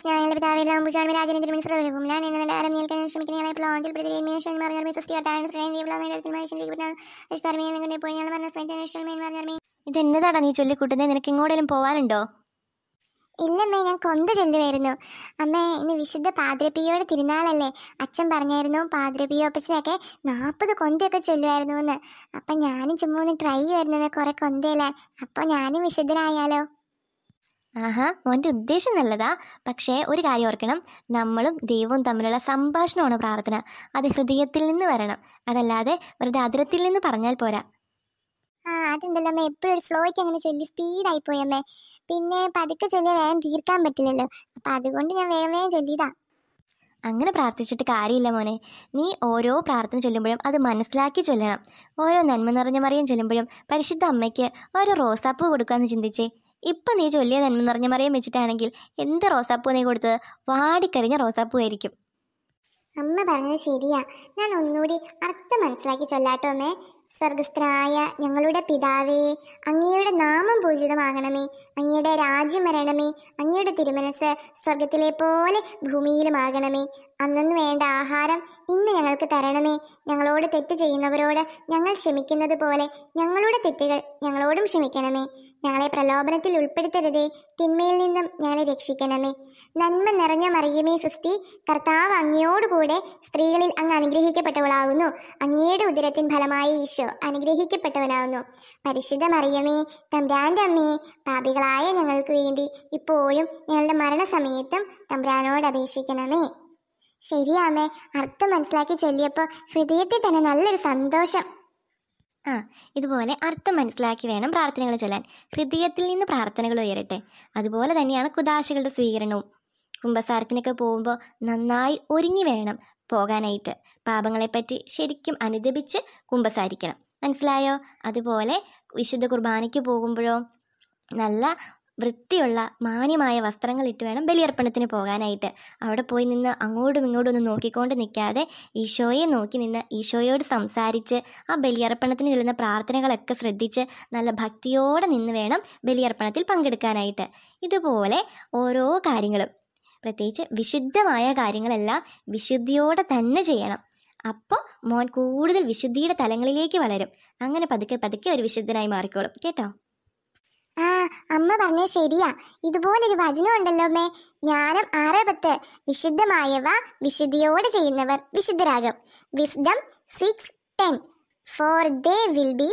സ്നാഹങ്ങളുടെ പിതാവിൽ അംബുജാൻമി രാജനേന്ദ്രമണി സർവ്വരൂപം ഇതെന്നതാടാ നീ ചൊല്ലിക്കൂട്ടുന്നത് നിനക്ക് എങ്ങോട്ടേലും പോവാനുണ്ടോ ഇല്ലമ്മേ ഞാൻ കൊന്ത ചൊല്ലുമായിരുന്നു അമ്മേ ഇന്ന് വിശുദ്ധ പാതിരപ്പിയോടെ തിരുനാളല്ലേ അച്ഛൻ പറഞ്ഞായിരുന്നു പാതിരപ്പിയോ അപ്പച്ചനൊക്കെ നാൽപ്പത് കൊന്തയൊക്കെ ചൊല്ലുമായിരുന്നു എന്ന് അപ്പം ഞാനും ചുമ്മാ ഒന്ന് ട്രൈ ചെയ്യുമായിരുന്നു കുറേ കൊന്തയല്ലേ അപ്പോൾ ഞാനും വിശുദ്ധനായാലോ ആഹാ മോൻ്റെ ഉദ്ദേശം നല്ലതാ പക്ഷേ ഒരു കാര്യം ഓർക്കണം നമ്മളും ദൈവവും തമ്മിലുള്ള സംഭാഷണമാണ് പ്രാർത്ഥന അത് ഹൃദയത്തിൽ നിന്ന് വരണം അതല്ലാതെ വെറുതെ അതിരത്തിൽ നിന്ന് പറഞ്ഞാൽ പോരാ ആ അതെന്തല്ലോ അമ്മ എപ്പോഴും ഒരു ഫ്ലോയ്ക്ക് അങ്ങനെ ചൊല്ലി സ്പീഡായി പോയി അമ്മേ പിന്നെ പതുക്കെ ചൊല്ലി വേഗം തീർക്കാൻ പറ്റില്ലല്ലോ അപ്പം അതുകൊണ്ട് ഞാൻ വേഗം വേഗം ചൊല്ലിതാ അങ്ങനെ പ്രാർത്ഥിച്ചിട്ട് കാര്യമില്ല മോനെ നീ ഓരോ പ്രാർത്ഥന ചൊല്ലുമ്പോഴും അത് മനസ്സിലാക്കി ചൊല്ലണം ഓരോ നന്മ നിറഞ്ഞ മറിയം ചൊല്ലുമ്പോഴും പരിശുദ്ധ അമ്മയ്ക്ക് ഓരോ റോസാപ്പ് കൊടുക്കാമെന്ന് ചിന്തിച്ചേ ഇപ്പം നീ ചൊല്ലിയ നന്മ നിറഞ്ഞ മറിയം വെച്ചിട്ടാണെങ്കിൽ എന്ത് റോസാപ്പൂ നീ കൊടുത്തത് വാടിക്കറിഞ്ഞ റോസാപ്പൂ ആയിരിക്കും അമ്മ പറഞ്ഞത് ശരിയാ ഞാൻ ഒന്നുകൂടി അർത്ഥം മനസ്സിലാക്കി ചൊല്ലാട്ടോ അമ്മേ സ്വർഗസ്ഥനായ ഞങ്ങളുടെ പിതാവേ അങ്ങയുടെ നാമം പൂജിതമാകണമേ അങ്ങയുടെ രാജ്യം വരണമേ അങ്ങയുടെ തിരുമനസ് സ്വർഗത്തിലെ പോലെ ഭൂമിയിലുമാകണമേ അന്നു വേണ്ട ആഹാരം ഇന്ന് ഞങ്ങൾക്ക് തരണമേ ഞങ്ങളോട് തെറ്റ് ചെയ്യുന്നവരോട് ഞങ്ങൾ ക്ഷമിക്കുന്നത് പോലെ ഞങ്ങളുടെ തെറ്റുകൾ ഞങ്ങളോടും ക്ഷമിക്കണമേ ഞങ്ങളെ പ്രലോഭനത്തിൽ ഉൾപ്പെടുത്തരുതേ തിന്മയിൽ നിന്നും ഞങ്ങളെ രക്ഷിക്കണമേ നന്മ നിറഞ്ഞ മറിയമേ സുസ്തി കർത്താവ് അങ്ങയോടുകൂടെ സ്ത്രീകളിൽ അങ്ങ് അനുഗ്രഹിക്കപ്പെട്ടവളാകുന്നു അങ്ങയുടെ ഉദരത്തിൻ ഫലമായി ഈശോ അനുഗ്രഹിക്കപ്പെട്ടവനാവുന്നു പരിശുദ്ധ മറിയമേ തമ്പ്രാൻ്റെ അമ്മയെ പാപികളായ ഞങ്ങൾക്ക് വേണ്ടി ഇപ്പോഴും ഞങ്ങളുടെ മരണസമയത്തും തമ്പ്രാനോട് അപേക്ഷിക്കണമേ ശരിയാമേ അർത്ഥം മനസ്സിലാക്കി ചൊല്ലിയപ്പോൾ ഹൃദയത്തിൽ തന്നെ നല്ലൊരു സന്തോഷം ആ ഇതുപോലെ അർത്ഥം മനസ്സിലാക്കി വേണം പ്രാർത്ഥനകൾ ചൊല്ലാൻ ഹൃദയത്തിൽ നിന്ന് പ്രാർത്ഥനകൾ ഉയരട്ടെ അതുപോലെ തന്നെയാണ് കുദാശകളുടെ സ്വീകരണവും കുംഭസാരത്തിനൊക്കെ പോകുമ്പോൾ നന്നായി ഒരുങ്ങി വേണം പോകാനായിട്ട് പാപങ്ങളെപ്പറ്റി ശരിക്കും അനുദപിച്ച് കുമ്പസാരിക്കണം മനസ്സിലായോ അതുപോലെ വിശുദ്ധ കുർബാനയ്ക്ക് പോകുമ്പോഴോ നല്ല വൃത്തിയുള്ള മാന്യമായ വസ്ത്രങ്ങൾ ഇട്ട് വേണം ബലിയർപ്പണത്തിന് പോകാനായിട്ട് അവിടെ പോയി നിന്ന് അങ്ങോട്ടും ഇങ്ങോട്ടും ഒന്ന് നോക്കിക്കൊണ്ട് നിൽക്കാതെ ഈശോയെ നോക്കി നിന്ന് ഈശോയോട് സംസാരിച്ച് ആ ബലിയർപ്പണത്തിന് ചെല്ലുന്ന പ്രാർത്ഥനകളൊക്കെ ശ്രദ്ധിച്ച് നല്ല ഭക്തിയോടെ നിന്ന് വേണം ബലിയർപ്പണത്തിൽ പങ്കെടുക്കാനായിട്ട് ഇതുപോലെ ഓരോ കാര്യങ്ങളും പ്രത്യേകിച്ച് വിശുദ്ധമായ കാര്യങ്ങളെല്ലാം വിശുദ്ധിയോടെ തന്നെ ചെയ്യണം അപ്പോൾ മോൻ കൂടുതൽ വിശുദ്ധിയുടെ തലങ്ങളിലേക്ക് വളരും അങ്ങനെ പതുക്കെ പതുക്കെ ഒരു വിശുദ്ധനായി മാറിക്കോളും കേട്ടോ ആ അമ്മ പറഞ്ഞ ശരിയാ ഇതുപോലൊരു വചനം ഉണ്ടല്ലോ മേ ജ്ഞാനം ആറ് പത്ത് വിശുദ്ധമായവ വിശുദ്ധിയോടെ ചെയ്യുന്നവർ വിശുദ്ധരാകും wisdom six ten four they will be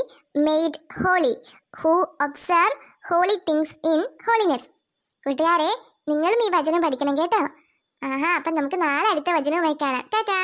made holy who observe holy things in holiness കൂട്ടുകാരെ നിങ്ങളും ഈ വചനം പഠിക്കണം കേട്ടോ ആഹാ അപ്പം നമുക്ക് നാളെ അടുത്ത വചനവുമായി കാണാം ടാറ്റാ